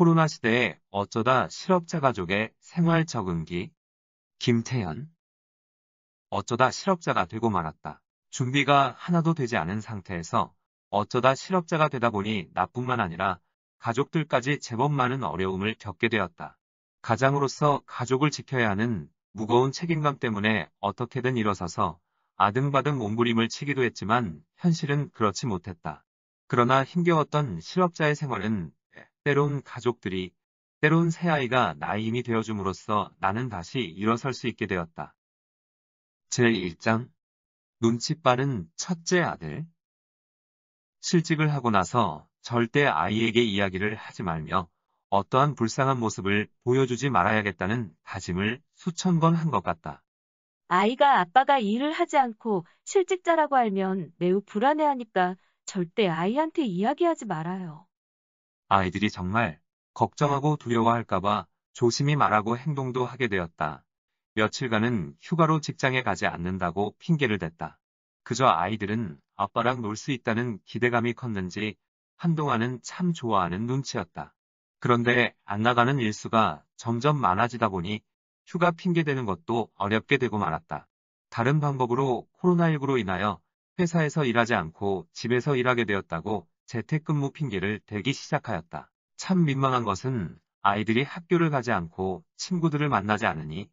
코로나 시대에 어쩌다 실업자 가족의 생활 적응기 김태현 어쩌다 실업자가 되고 말았다. 준비가 하나도 되지 않은 상태에서 어쩌다 실업자가 되다 보니 나뿐만 아니라 가족들까지 제법 많은 어려움을 겪게 되었다. 가장으로서 가족을 지켜야 하는 무거운 책임감 때문에 어떻게든 일어서서 아등바등 몸부림을 치기도 했지만 현실은 그렇지 못했다. 그러나 힘겨웠던 실업자의 생활은 때론 예, 가족들이, 때론 새아이가 나이 힘이 되어줌으로써 나는 다시 일어설 수 있게 되었다. 제1장 눈치 빠른 첫째 아들 실직을 하고 나서 절대 아이에게 이야기를 하지 말며 어떠한 불쌍한 모습을 보여주지 말아야겠다는 다짐을 수천 번 한 것 같다. 아이가 아빠가 일을 하지 않고 실직자라고 알면 매우 불안해하니까 절대 아이한테 이야기하지 말아요. 아이들이 정말 걱정하고 두려워할까봐 조심히 말하고 행동도 하게 되었다. 며칠간은 휴가로 직장에 가지 않는다고 핑계를 댔다. 그저 아이들은 아빠랑 놀 수 있다는 기대감이 컸는지 한동안은 참 좋아하는 눈치였다. 그런데 안 나가는 일수가 점점 많아지다 보니 휴가 핑계대는 것도 어렵게 되고 말았다. 다른 방법으로 코로나19로 인하여 회사에서 일하지 않고 집에서 일하게 되었다고 재택근무 핑계를 대기 시작하였다. 참 민망한 것은 아이들이 학교를 가지 않고 친구들을 만나지 않으니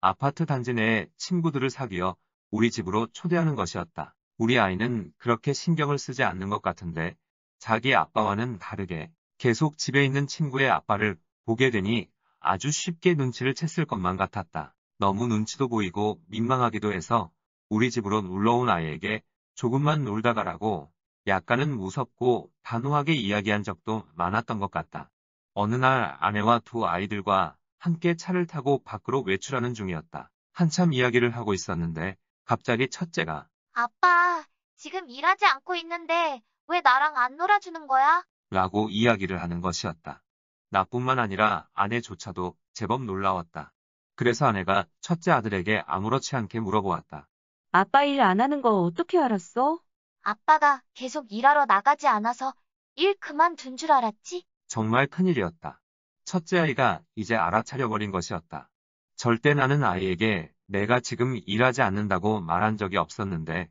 아파트 단지 내에 친구들을 사귀어 우리 집으로 초대하는 것이었다. 우리 아이는 그렇게 신경을 쓰지 않는 것 같은데 자기 아빠와는 다르게 계속 집에 있는 친구의 아빠를 보게 되니 아주 쉽게 눈치를 챘을 것만 같았다. 너무 눈치도 보이고 민망하기도 해서 우리 집으로 놀러온 아이에게 조금만 놀다 가라고 약간은 무섭고 단호하게 이야기한 적도 많았던 것 같다. 어느 날 아내와 두 아이들과 함께 차를 타고 밖으로 외출하는 중이었다. 한참 이야기를 하고 있었는데 갑자기 첫째가 아빠, 지금 일하지 않고 있는데 왜 나랑 안 놀아주는 거야? 라고 이야기를 하는 것이었다. 나뿐만 아니라 아내조차도 제법 놀라웠다. 그래서 아내가 첫째 아들에게 아무렇지 않게 물어보았다. 아빠 일 안 하는 거 어떻게 알았어? 아빠가 계속 일하러 나가지 않아서 일 그만둔 줄 알았지? 정말 큰일이었다. 첫째 아이가 이제 알아차려버린 것이었다. 절대 나는 아이에게 내가 지금 일하지 않는다고 말한 적이 없었는데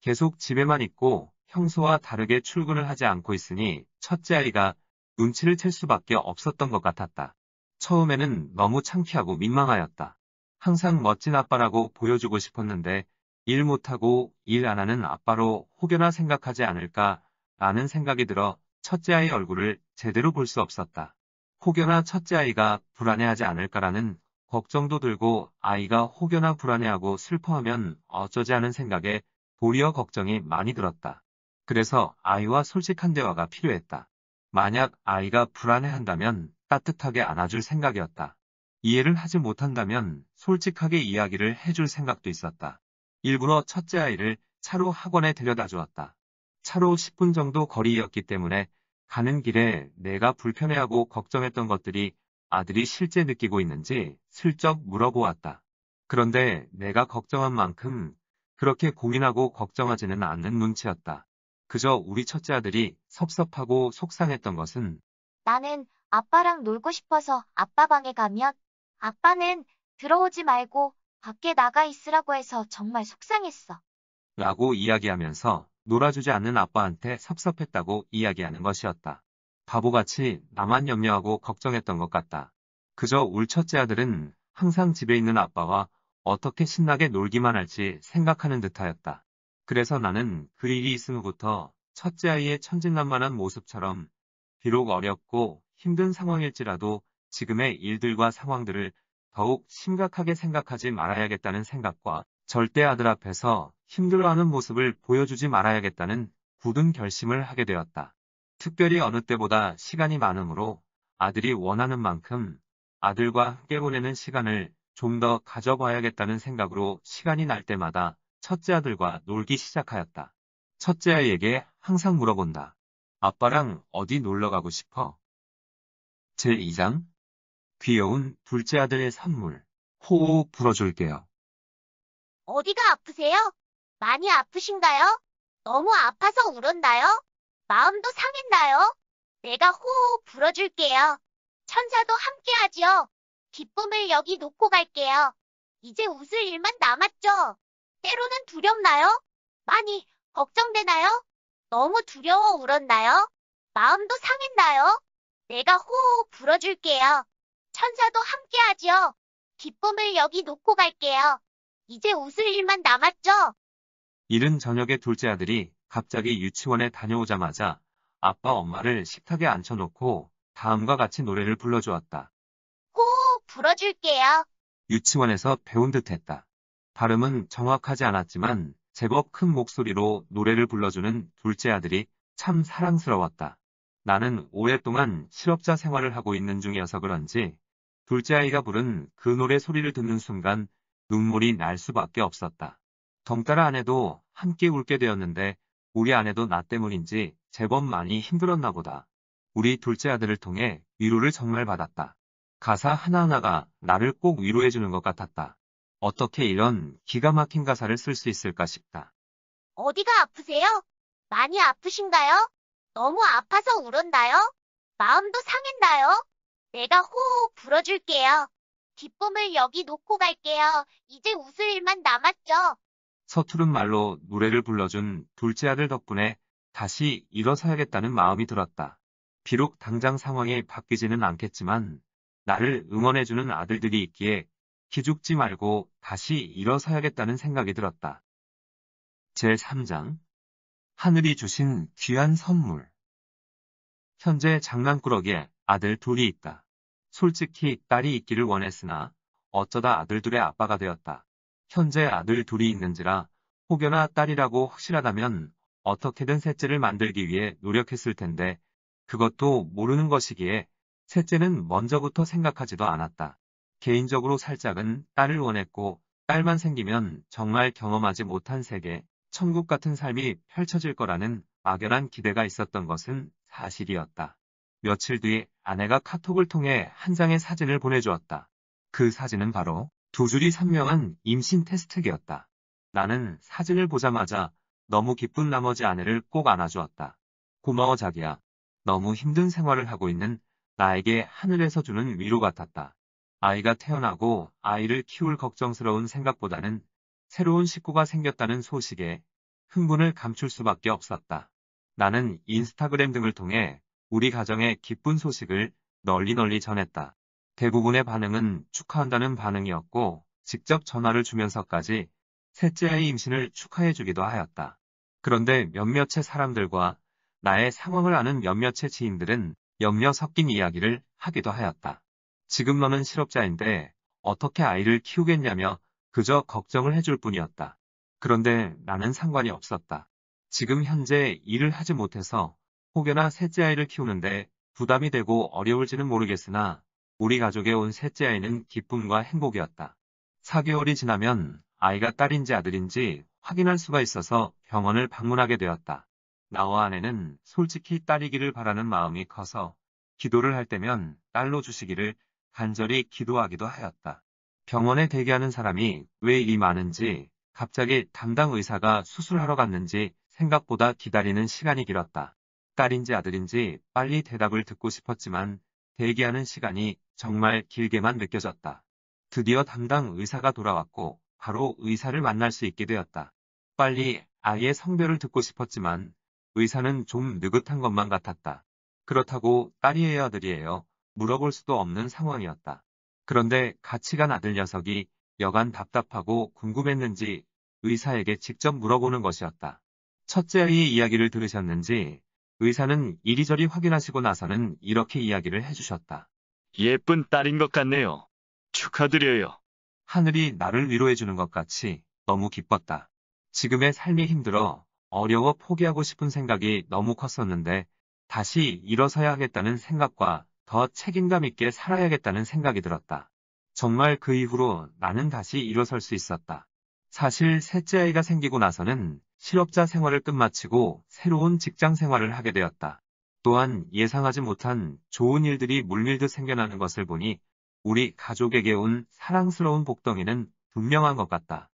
계속 집에만 있고 평소와 다르게 출근을 하지 않고 있으니 첫째 아이가 눈치를 챌 수밖에 없었던 것 같았다. 처음에는 너무 창피하고 민망하였다. 항상 멋진 아빠라고 보여주고 싶었는데 일 못하고 일 안 하는 아빠로 혹여나 생각하지 않을까 라는 생각이 들어 첫째 아이 얼굴을 제대로 볼 수 없었다. 혹여나 첫째 아이가 불안해하지 않을까라는 걱정도 들고 아이가 혹여나 불안해하고 슬퍼하면 어쩌지 하는 생각에 도리어 걱정이 많이 들었다. 그래서 아이와 솔직한 대화가 필요했다. 만약 아이가 불안해한다면 따뜻하게 안아줄 생각이었다. 이해를 하지 못한다면 솔직하게 이야기를 해줄 생각도 있었다. 일부러 첫째 아이를 차로 학원에 데려다 주었다. 차로 10분 정도 거리였기 때문에 가는 길에 내가 불편해하고 걱정했던 것들이 아들이 실제 느끼고 있는지 슬쩍 물어보았다. 그런데 내가 걱정한 만큼 그렇게 고민하고 걱정하지는 않는 눈치였다. 그저 우리 첫째 아들이 섭섭하고 속상했던 것은 나는 아빠랑 놀고 싶어서 아빠 방에 가면 아빠는 들어오지 말고 밖에 나가 있으라고 해서 정말 속상했어. 라고 이야기하면서 놀아주지 않는 아빠한테 섭섭했다고 이야기하는 것이었다. 바보같이 나만 염려하고 걱정했던 것 같다. 그저 울 첫째 아들은 항상 집에 있는 아빠와 어떻게 신나게 놀기만 할지 생각하는 듯하였다. 그래서 나는 그 일이 있은 후부터 첫째 아이의 천진난만한 모습처럼 비록 어렵고 힘든 상황일지라도 지금의 일들과 상황들을 더욱 심각하게 생각하지 말아야겠다는 생각과 절대 아들 앞에서 힘들어하는 모습을 보여주지 말아야겠다는 굳은 결심을 하게 되었다. 특별히 어느 때보다 시간이 많으므로 아들이 원하는 만큼 아들과 함께 보내는 시간을 좀 더 가져봐야겠다는 생각으로 시간이 날 때마다 첫째 아들과 놀기 시작하였다. 첫째 아이에게 항상 물어본다. 아빠랑 어디 놀러 가고 싶어? 제2장 귀여운 둘째 아들의 산물 호호 불어줄게요. 어디가 아프세요? 많이 아프신가요? 너무 아파서 울었나요? 마음도 상했나요? 내가 호호 불어줄게요. 천사도 함께하지요. 기쁨을 여기 놓고 갈게요. 이제 웃을 일만 남았죠. 때로는 두렵나요? 많이 걱정되나요? 너무 두려워 울었나요? 마음도 상했나요? 내가 호호 불어줄게요. 천사도 함께하지요. 기쁨을 여기 놓고 갈게요. 이제 웃을 일만 남았죠? 이른 저녁에 둘째 아들이 갑자기 유치원에 다녀오자마자 아빠 엄마를 식탁에 앉혀놓고 다음과 같이 노래를 불러주었다. 호 불어줄게요. 유치원에서 배운 듯했다. 발음은 정확하지 않았지만 제법 큰 목소리로 노래를 불러주는 둘째 아들이 참 사랑스러웠다. 나는 오랫동안 실업자 생활을 하고 있는 중이어서 그런지 둘째 아이가 부른 그 노래 소리를 듣는 순간 눈물이 날 수밖에 없었다. 덩달아 아내도 함께 울게 되었는데 우리 아내도 나 때문인지 제법 많이 힘들었나 보다. 우리 둘째 아들을 통해 위로를 정말 받았다. 가사 하나하나가 나를 꼭 위로해주는 것 같았다. 어떻게 이런 기가 막힌 가사를 쓸 수 있을까 싶다. 어디가 아프세요? 많이 아프신가요? 너무 아파서 울었나요? 마음도 상했나요? 내가 호호 불어줄게요. 기쁨을 여기 놓고 갈게요. 이제 웃을 일만 남았죠. 서투른 말로 노래를 불러준 둘째 아들 덕분에 다시 일어서야겠다는 마음이 들었다. 비록 당장 상황이 바뀌지는 않겠지만 나를 응원해주는 아들들이 있기에 기죽지 말고 다시 일어서야겠다는 생각이 들었다. 제3장 하늘이 주신 귀한 선물 현재 장난꾸러기에 아들 둘이 있다. 솔직히 딸이 있기를 원했으나 어쩌다 아들 둘의 아빠가 되었다. 현재 아들 둘이 있는지라 혹여나 딸이라고 확실하다면 어떻게든 셋째를 만들기 위해 노력했을 텐데 그것도 모르는 것이기에 셋째는 먼저부터 생각하지도 않았다. 개인적으로 살짝은 딸을 원했고 딸만 생기면 정말 경험하지 못한 세계, 천국 같은 삶이 펼쳐질 거라는 막연한 기대가 있었던 것은 사실이었다. 며칠 뒤 아내가 카톡을 통해 한 장의 사진을 보내주었다. 그 사진은 바로 두 줄이 선명한 임신 테스트기였다. 나는 사진을 보자마자 너무 기쁜 나머지 아내를 꼭 안아주었다. 고마워 자기야. 너무 힘든 생활을 하고 있는 나에게 하늘에서 주는 위로 같았다. 아이가 태어나고 아이를 키울 걱정스러운 생각보다는 새로운 식구가 생겼다는 소식에 흥분을 감출 수밖에 없었다. 나는 인스타그램 등을 통해 우리 가정의 기쁜 소식을 널리 널리 전했다. 대부분의 반응은 축하한다는 반응이었고 직접 전화를 주면서까지 셋째 아이 임신을 축하해주기도 하였다. 그런데 몇몇의 사람들과 나의 상황을 아는 몇몇의 지인들은 염려 섞인 이야기를 하기도 하였다. 지금 너는 실업자인데 어떻게 아이를 키우겠냐며 그저 걱정을 해줄 뿐이었다. 그런데 나는 상관이 없었다. 지금 현재 일을 하지 못해서 혹여나 셋째 아이를 키우는데 부담이 되고 어려울지는 모르겠으나 우리 가족에 온 셋째 아이는 기쁨과 행복이었다. 4개월이 지나면 아이가 딸인지 아들인지 확인할 수가 있어서 병원을 방문하게 되었다. 나와 아내는 솔직히 딸이기를 바라는 마음이 커서 기도를 할 때면 딸로 주시기를 간절히 기도하기도 하였다. 병원에 대기하는 사람이 왜 이 많은지 갑자기 담당 의사가 수술하러 갔는지 생각보다 기다리는 시간이 길었다. 딸인지 아들인지 빨리 대답을 듣고 싶었지만 대기하는 시간이 정말 길게만 느껴졌다. 드디어 담당 의사가 돌아왔고 바로 의사를 만날 수 있게 되었다. 빨리 아이의 성별을 듣고 싶었지만 의사는 좀 느긋한 것만 같았다. 그렇다고 딸이에요 아들이에요 물어볼 수도 없는 상황이었다. 그런데 같이 간 아들 녀석이 여간 답답하고 궁금했는지 의사에게 직접 물어보는 것이었다. 첫째 아이의 이야기를 들으셨는지 의사는 이리저리 확인하시고 나서는 이렇게 이야기를 해주셨다. 예쁜 딸인 것 같네요. 축하드려요. 하늘이 나를 위로해주는 것 같이 너무 기뻤다. 지금의 삶이 힘들어 어려워 포기하고 싶은 생각이 너무 컸었는데 다시 일어서야 하겠다는 생각과 더 책임감 있게 살아야겠다는 생각이 들었다. 정말 그 이후로 나는 다시 일어설 수 있었다. 사실 셋째 아이가 생기고 나서는 실업자 생활을 끝마치고 새로운 직장 생활을 하게 되었다. 또한 예상하지 못한 좋은 일들이 물밀듯 생겨나는 것을 보니 우리 가족에게 온 사랑스러운 복덩이는 분명한 것 같다.